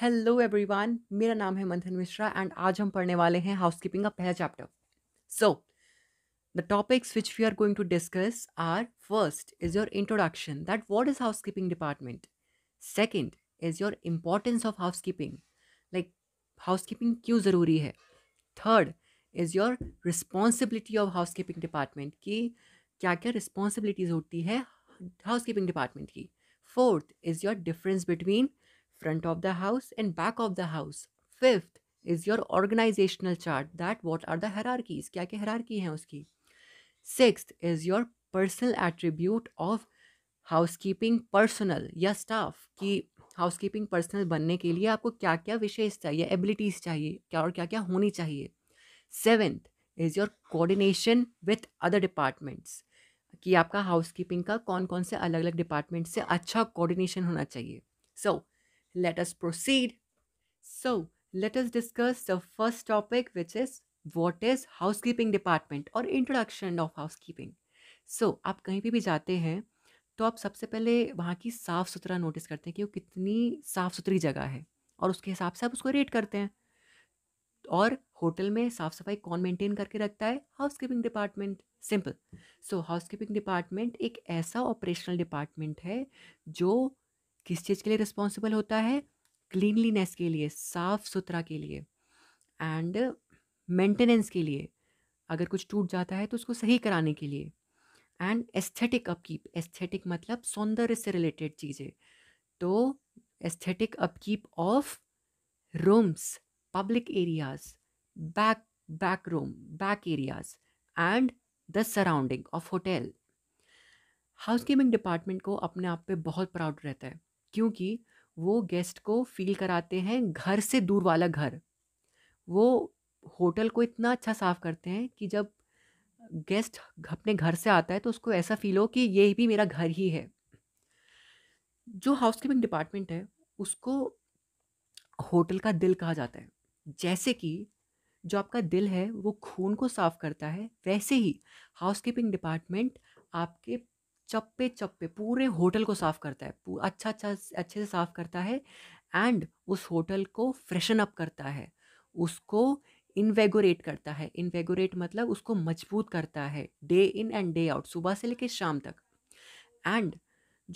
Hello everyone मेरा नाम है मंथन मिश्रा एंड आज हम पढ़ने वाले हैं हाउस कीपिंग का पहला chapter so the topics which we are going to discuss are first is your introduction that what is housekeeping department second is your importance of housekeeping like housekeeping क्यों ज़रूरी है third is your responsibility of housekeeping department की क्या क्या responsibilities होती है housekeeping department की fourth is your difference between front of the house and back of the house fifth is your organizational chart that what are the hierarchies क्या क्या hierarchy हैं उसकी six is your personal attribute of housekeeping personnel या staff कि housekeeping personnel बनने के लिए आपको क्या क्या विशेष चाहिए एबिलिटीज़ चाहिए क्या और क्या क्या होनी चाहिए seventh is your coordination with other departments कि आपका हाउस कीपिंग का कौन कौन से अलग अलग डिपार्टमेंट से अच्छा कोऑर्डिनेशन होना चाहिए सो so, let us proceed. So, let us discuss the first topic, which is what is housekeeping department or introduction of housekeeping. So, आप कहीं भी भी जाते हैं तो आप सबसे पहले वहाँ की साफ़ सुथरा नोटिस करते हैं कि वो कितनी साफ़ सुथरी जगह है और उसके हिसाब से आप उसको रेट करते हैं और होटल में साफ़ सफाई कौन मेंटेन करके रखता है housekeeping department simple so housekeeping department एक ऐसा ऑपरेशनल डिपार्टमेंट है जो किस चीज़ के लिए रिस्पॉन्सिबल होता है क्लीनलीनेस के लिए साफ़ सुथरा के लिए एंड मेंटेनेंस के लिए अगर कुछ टूट जाता है तो उसको सही कराने के लिए एंड एस्थेटिक अपकीप एस्थेटिक मतलब सौंदर्य से रिलेटेड चीज़ें तो aesthetic upkeep of rooms public areas back back room back areas and the surrounding of hotel housekeeping department को अपने आप पे बहुत प्राउड रहता है क्योंकि वो गेस्ट को फील कराते हैं घर से दूर वाला घर वो होटल को इतना अच्छा साफ करते हैं कि जब गेस्ट अपने घर से आता है तो उसको ऐसा फील हो कि ये भी मेरा घर ही है जो हाउसकीपिंग डिपार्टमेंट है उसको होटल का दिल कहा जाता है जैसे कि जो आपका दिल है वो खून को साफ करता है वैसे ही हाउसकीपिंग डिपार्टमेंट आपके चप्पे चप्पे पूरे होटल को साफ़ करता है अच्छा अच्छा अच्छे से साफ़ करता है एंड उस होटल को फ्रेशन अप करता है उसको इन्वेगोरेट करता है इन्वेगोरेट मतलब उसको मजबूत करता है day in and day out सुबह से लेकर शाम तक एंड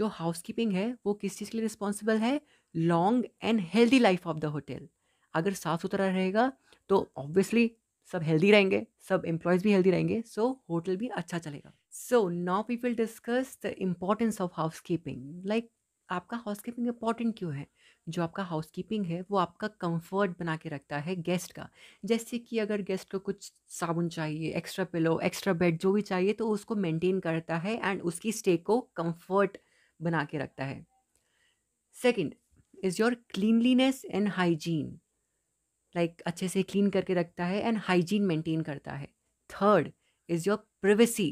जो हाउस कीपिंग है वो किस चीज़ के लिए रिस्पॉन्सिबल है long and healthy life of the hotel अगर साफ सुथरा रहेगा तो ऑब्वियसली सब हेल्दी रहेंगे सब एम्प्लॉयज़ भी हेल्दी रहेंगे सो so, होटल भी अच्छा चलेगा so now people discuss the importance of housekeeping like आपका हाउस कीपिंग इम्पॉर्टेंट क्यों है जो आपका हाउस कीपिंग है वो आपका कंफर्ट बना के रखता है गेस्ट का जैसे कि अगर गेस्ट को कुछ साबुन चाहिए एक्स्ट्रा पिलो एक्स्ट्रा बेड जो भी चाहिए तो उसको मेंटेन करता है एंड उसकी स्टे को कंफर्ट बना के रखता है second is your cleanliness and hygiene like like, अच्छे से क्लीन करके रखता है एंड हाइजीन मेंटेन करता है थर्ड इज़ योर प्रिवेसी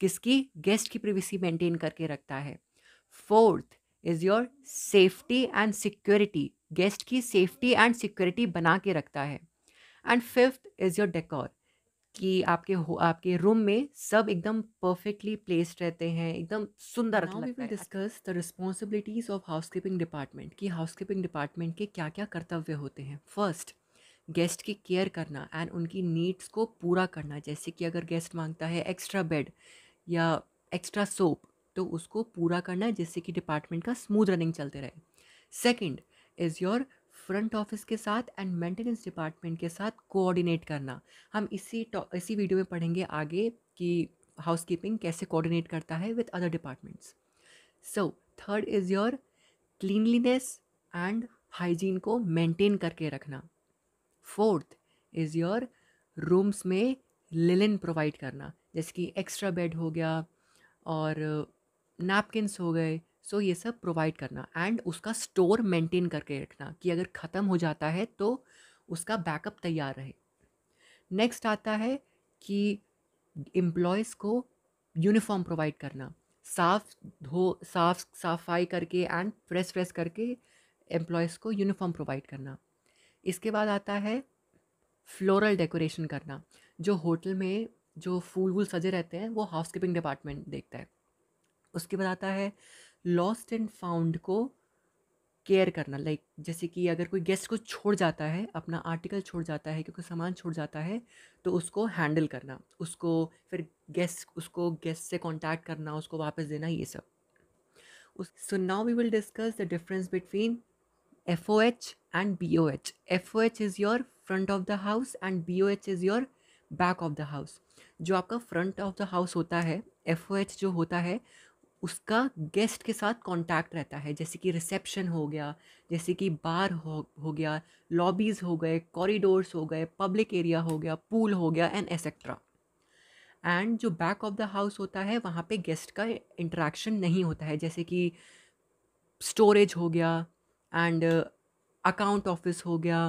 किसकी गेस्ट की प्रिवेसी मेंटेन करके रखता है fourth is your safety and security guest की सेफ्टी एंड सिक्योरिटी बना के रखता है and fifth is your decor कि आपके हो आपके रूम में सब एकदम परफेक्टली प्लेस्ड रहते हैं एकदम सुंदर discuss the responsibilities of housekeeping department कि हाउस कीपिंग डिपार्टमेंट के क्या क्या कर्तव्य होते हैं फर्स्ट गेस्ट की केयर करना एंड उनकी नीड्स को पूरा करना जैसे कि अगर गेस्ट मांगता है एक्स्ट्रा बेड या एक्स्ट्रा सोप तो उसको पूरा करना जिससे कि डिपार्टमेंट का स्मूथ रनिंग चलते रहे second is your front office के साथ एंड मेंटेनेंस डिपार्टमेंट के साथ कोऑर्डिनेट करना हम इसी इसी वीडियो में पढ़ेंगे आगे कि हाउसकीपिंग कैसे कोऑर्डिनेट करता है with other departments so third is your cleanliness and hygiene को मेंटेन करके रखना फोर्थ इज़ योर रूम्स में लिलिन प्रोवाइड करना जैसे कि एक्स्ट्रा बेड हो गया और नैपकिनस हो गए सो so ये सब प्रोवाइड करना एंड उसका स्टोर मेंटेन करके रखना कि अगर ख़त्म हो जाता है तो उसका बैकअप तैयार रहे नेक्स्ट आता है कि एम्प्लॉयज़ को यूनिफॉर्म प्रोवाइड करना साफ धो साफ सफाई करके एंड फ्रेश फ्रेश करके एम्प्लॉयज़ को यूनिफॉर्म प्रोवाइड करना इसके बाद आता है फ्लोरल डेकोरेशन करना जो होटल में जो फूल वूल सजे रहते हैं वो हाउस कीपिंग डिपार्टमेंट देखता है उसके बाद आता है लॉस्ट एंड फाउंड को केयर करना लाइक जैसे कि अगर कोई गेस्ट को छोड़ जाता है अपना आर्टिकल छोड़ जाता है क्योंकि सामान छोड़ जाता है तो उसको हैंडल करना उसको फिर गेस्ट उसको गेस्ट से कांटेक्ट करना उसको वापस देना ये सब उस so now we will discuss the difference between FOH and BOH. FOH is your front of the house and B O H is your back of the house जो आपका फ्रंट ऑफ द हाउस होता है F O H जो होता है उसका guest के साथ कॉन्टैक्ट रहता है जैसे कि रिसेप्शन हो गया जैसे कि बार हो हो गया लॉबीज़ हो गए कॉरिडोर्स हो गए पब्लिक एरिया हो गया पूल हो गया एंड एसेट्रा एंड जो बैक ऑफ द हाउस होता है वहाँ पे गेस्ट का इंटरेक्शन नहीं होता है जैसे कि स्टोरेज हो गया एंड अकाउंट ऑफिस हो गया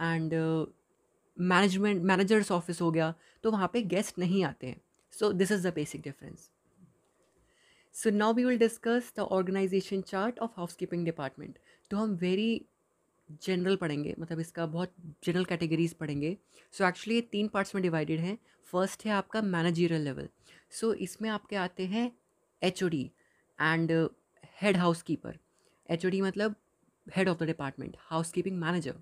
एंड मैनेजमेंट मैनेजर्स ऑफिस हो गया तो वहाँ पे गेस्ट नहीं आते हैं so this is the basic difference so now we will discuss the organization chart of housekeeping department तो हम वेरी जनरल पढ़ेंगे मतलब इसका बहुत जनरल कैटेगरीज पढ़ेंगे सो एक्चुअली ये तीन पार्ट्स में डिवाइडेड हैं फर्स्ट है आपका मैनेजरल लेवल सो इसमें आपके आते हैं H and head housekeeper H मतलब head of the department housekeeping manager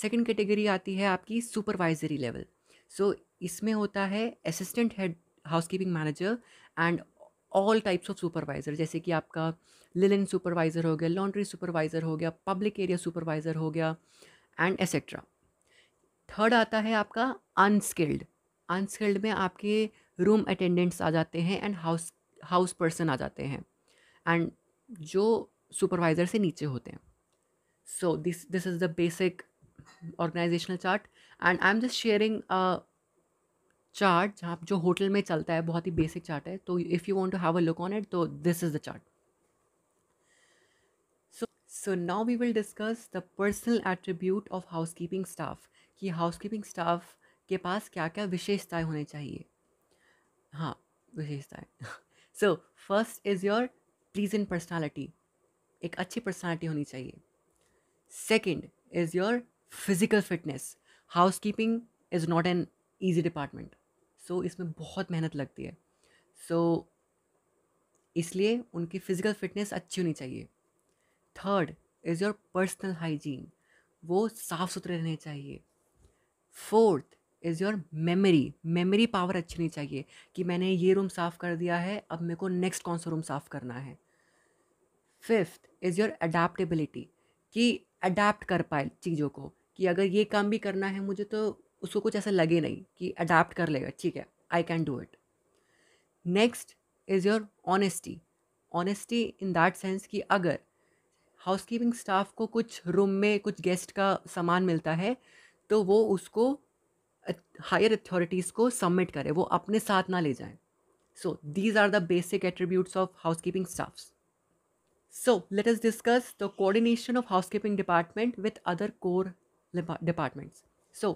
second category आती है आपकी सुपरवाइजरी लेवल सो इसमें होता है assistant head housekeeping manager and all types of supervisor जैसे कि आपका लिलन सुपरवाइज़र हो गया लॉन्ड्री सुपरवाइज़र हो गया पब्लिक एरिया सुपरवाइज़र हो गया एंड एसेट्रा थर्ड आता है आपका अनस्किल्ड अनस्किल्ड में आपके रूम अटेंडेंट्स आ जाते हैं एंड हाउस हाउस पर्सन आ जाते हैं एंड जो सुपरवाइज़र से नीचे होते हैं so this this is the basic organizational chart and I'm just sharing a chart जहाँ जो होटल में चलता है बहुत ही बेसिक चार्ट है तो if you want to have a look on it तो this is the chart so so now we will discuss the personal attribute of housekeeping staff कि हाउस कीपिंग स्टाफ के पास क्या क्या विशेषताएं होनी चाहिए हाँ विशेषताएं so first is your pleasing personality एक अच्छी पर्सनैलिटी होनी चाहिए second is your physical fitness housekeeping is not an easy department so इसमें बहुत मेहनत लगती है सो so, इसलिए उनकी फ़िज़िकल फिटनेस अच्छी होनी चाहिए third is your personal hygiene वो साफ़ सुथरे रहने चाहिए fourth is your memory memory power अच्छी नहीं चाहिए कि मैंने ये रूम साफ़ कर दिया है अब मेरे को नेक्स्ट कौन सा रूम साफ़ करना है फिफ्थ इज़ योर अडेप्टेबिलिटी कि अडाप्ट कर पाए चीज़ों को कि अगर ये काम भी करना है मुझे तो उसको कुछ ऐसा लगे नहीं कि अडाप्ट कर लेगा ठीक है I can do it next is your honesty honesty in that sense कि अगर हाउस कीपिंग स्टाफ को कुछ रूम में कुछ गेस्ट का सामान मिलता है तो वो उसको हायर अथॉरिटीज़ को सबमिट करे वो अपने साथ ना ले जाएं so these are the basic attributes of housekeeping staffs So let us discuss the coordination of housekeeping department with other core departments. So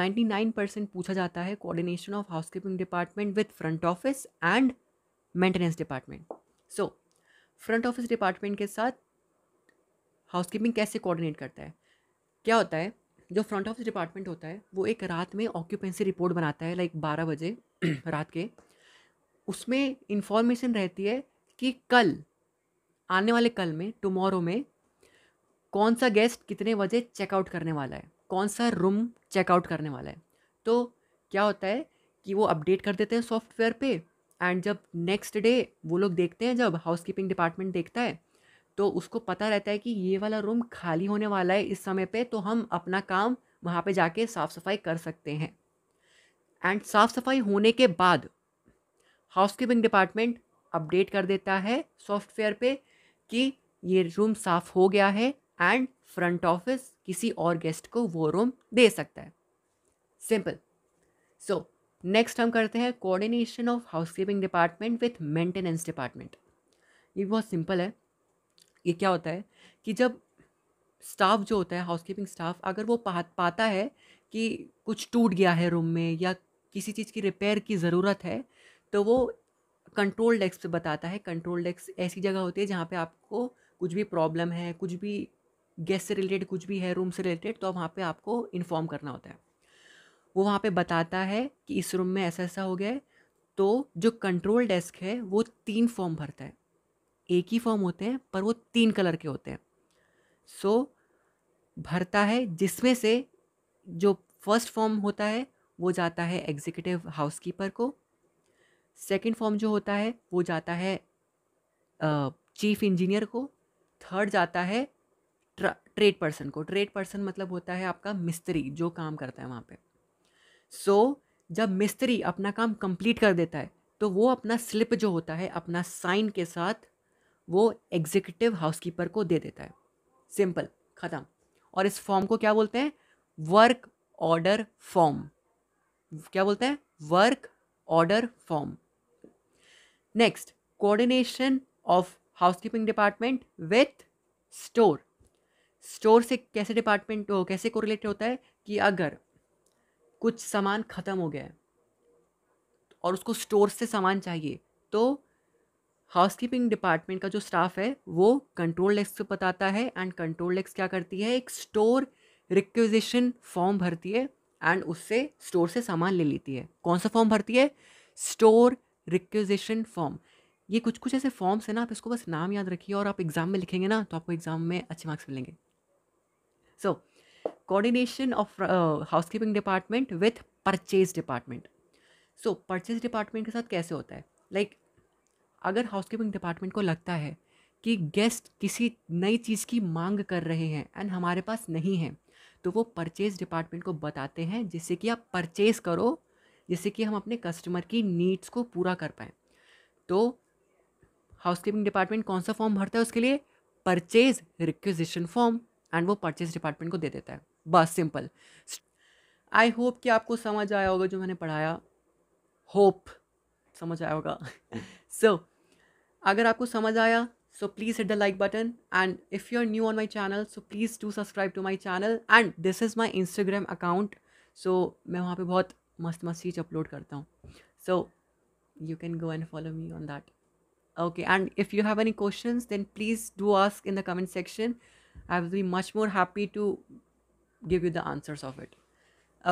99% पूछा जाता है coordination of housekeeping department with front office and maintenance department so front office department के साथ housekeeping कैसे coordinate करता है क्या होता है जो फ्रंट ऑफिस डिपार्टमेंट होता है वो एक रात में ऑक्यूपेंसी रिपोर्ट बनाता है लाइक बारह बजे रात के उसमें इंफॉर्मेशन रहती है कि कल आने वाले कल में टुमारो में कौन सा गेस्ट कितने बजे चेकआउट करने वाला है कौन सा रूम चेकआउट करने वाला है तो क्या होता है कि वो अपडेट कर देते हैं सॉफ्टवेयर पे एंड जब नेक्स्ट डे वो लोग देखते हैं जब हाउस कीपिंग डिपार्टमेंट देखता है तो उसको पता रहता है कि ये वाला रूम खाली होने वाला है इस समय पे तो हम अपना काम वहाँ पे जाके साफ़ सफाई कर सकते हैं एंड साफ़ सफाई होने के बाद हाउस कीपिंग डिपार्टमेंट अपडेट कर देता है सॉफ्टवेयर पे कि ये रूम साफ हो गया है एंड फ्रंट ऑफिस किसी और गेस्ट को वो रूम दे सकता है सिंपल सो नेक्स्ट हम करते हैं coordination of housekeeping department with maintenance department ये बहुत सिंपल है ये क्या होता है कि जब स्टाफ जो होता है हाउसकीपिंग स्टाफ अगर वो पा, पाता है कि कुछ टूट गया है रूम में या किसी चीज़ की रिपेयर की ज़रूरत है तो वो कंट्रोल डेस्क पे बताता है कंट्रोल डेस्क ऐसी जगह होती है जहाँ पे आपको कुछ भी प्रॉब्लम है कुछ भी गेस्ट से रिलेटेड कुछ भी है रूम से रिलेटेड तो वहाँ पे आपको इन्फॉर्म करना होता है वो वहाँ पे बताता है कि इस रूम में ऐसा ऐसा हो गया है तो जो कंट्रोल डेस्क है वो तीन फॉर्म भरता है एक ही फॉर्म होते हैं पर वो तीन कलर के होते हैं सो so, भरता है जिसमें से जो फर्स्ट फॉर्म होता है वो जाता है एग्जीक्यूटिव हाउसकीपर को सेकेंड फॉर्म जो होता है वो जाता है चीफ इंजीनियर को थर्ड जाता है ट्रेड पर्सन को ट्रेड पर्सन मतलब होता है आपका मिस्त्री जो काम करता है वहाँ पे सो so, जब मिस्त्री अपना काम कंप्लीट कर देता है तो वो अपना स्लिप जो होता है अपना साइन के साथ वो एग्जीक्यूटिव हाउसकीपर को दे देता है सिंपल ख़त्म और इस फॉर्म को क्या बोलते हैं वर्क ऑर्डर फॉर्म क्या बोलते हैं work order form next coordination of housekeeping department with store store से कैसे डिपार्टमेंट हो कैसे कोरिलेट होता है कि अगर कुछ सामान ख़त्म हो गया है और उसको स्टोर से सामान चाहिए तो हाउसकीपिंग डिपार्टमेंट का जो स्टाफ है वो कंट्रोल डेस्क को बताता है एंड कंट्रोल डेस्क क्या करती है एक स्टोर रिक्वेजिशन फॉर्म भरती है एंड उससे स्टोर से सामान ले लेती है कौन सा फॉर्म भरती है स्टोर रिक्वेजेशन फॉर्म ये कुछ कुछ ऐसे फॉर्म्स हैं ना आप इसको बस नाम याद रखिए और आप एग्ज़ाम में लिखेंगे ना तो आपको एग्ज़ाम में अच्छे मार्क्स मिलेंगे so coordination of housekeeping department with purchase department so purchase department के साथ कैसे होता है लाइक like, अगर हाउस कीपिंग डिपार्टमेंट को लगता है कि गेस्ट किसी नई चीज़ की मांग कर रहे हैं एंड हमारे पास नहीं है तो वो परचेज डिपार्टमेंट को बताते हैं जिससे कि आप परचेज करो जिससे कि हम अपने कस्टमर की नीड्स को पूरा कर पाएँ तो हाउसकीपिंग डिपार्टमेंट कौन सा फॉर्म भरता है उसके लिए परचेज रिक्विजिशन फॉर्म एंड वो परचेज डिपार्टमेंट को दे देता है बस सिंपल आई होप कि आपको समझ आया होगा जो मैंने पढ़ाया होप समझ आया होगा सो so, अगर आपको समझ आया so please hit the like button and if you are new on my channel so please to subscribe to my channel and this is my Instagram account so मैं वहाँ पे बहुत मस्त मस्त चीज़ अपलोड करता हूँ so you can go and follow me on that okay and if you have any question then please do ask in the comment section I will be much more happy to give you the answers of it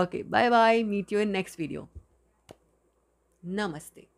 okay bye bye meet you in next video नमस्ते